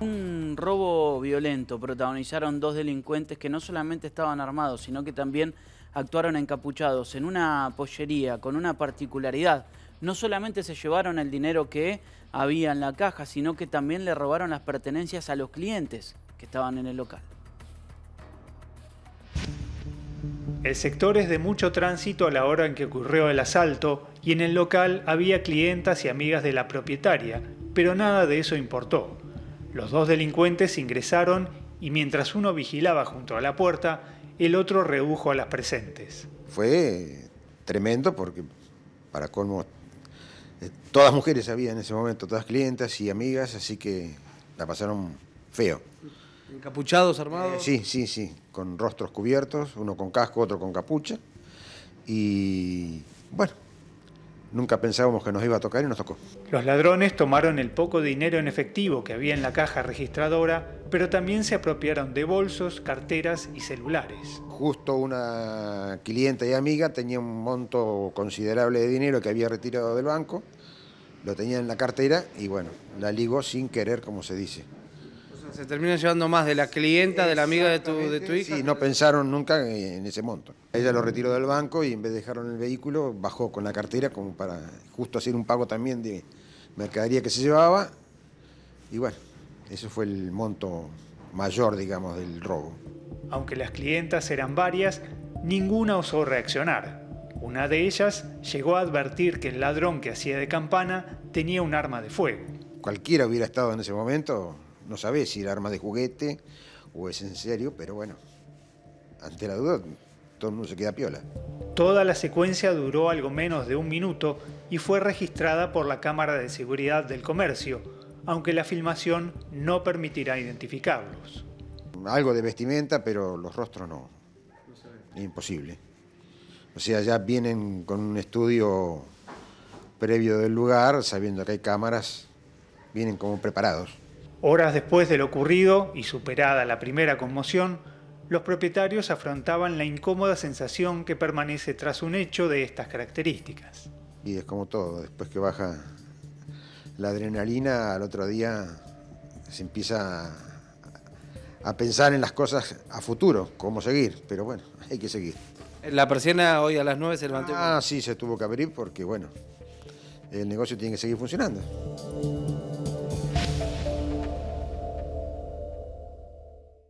Un robo violento protagonizaron dos delincuentes que no solamente estaban armados, sino que también actuaron encapuchados en una pollería con una particularidad. No solamente se llevaron el dinero que había en la caja, sino que también le robaron las pertenencias a los clientes que estaban en el local. El sector es de mucho tránsito a la hora en que ocurrió el asalto y en el local había clientas y amigas de la propietaria, pero nada de eso importó. Los dos delincuentes ingresaron y mientras uno vigilaba junto a la puerta, el otro redujo a las presentes. Fue tremendo porque, para colmo, eh, todas mujeres había en ese momento, todas clientas y amigas, así que la pasaron feo. ¿Encapuchados, eh, armados? sí, sí, sí, con rostros cubiertos, uno con casco, otro con capucha. Y bueno, Nunca pensábamos que nos iba a tocar y nos tocó. Los ladrones tomaron el poco dinero en efectivo que había en la caja registradora, pero también se apropiaron de bolsos, carteras y celulares. Justo una cliente y amiga tenía un monto considerable de dinero que había retirado del banco, lo tenía en la cartera y bueno, la ligó sin querer, como se dice. Se termina llevando más de la clienta, de la amiga de tu, de tu hija. Sí, no pensaron nunca en ese monto. Ella lo retiró del banco y en vez de dejaron el vehículo, bajó con la cartera como para justo hacer un pago también de mercadería que se llevaba. Y bueno, ese fue el monto mayor, digamos, del robo. Aunque las clientas eran varias, ninguna osó reaccionar. Una de ellas llegó a advertir que el ladrón que hacía de campana tenía un arma de fuego. Cualquiera hubiera estado en ese momento, no sabes si era arma de juguete o es en serio, pero bueno, ante la duda todo el mundo se queda piola. Toda la secuencia duró algo menos de un minuto y fue registrada por la Cámara de Seguridad del Comercio, aunque la filmación no permitirá identificarlos. Algo de vestimenta, pero los rostros no. Imposible. O sea, ya vienen con un estudio previo del lugar, sabiendo que hay cámaras, vienen como preparados. Horas después de lo ocurrido y superada la primera conmoción, los propietarios afrontaban la incómoda sensación que permanece tras un hecho de estas características. Y es como todo, después que baja la adrenalina, al otro día se empieza a, pensar en las cosas a futuro, cómo seguir, pero bueno, hay que seguir. La persiana hoy a las 9 se levantó. Ah, sí, se tuvo que abrir porque bueno, el negocio tiene que seguir funcionando.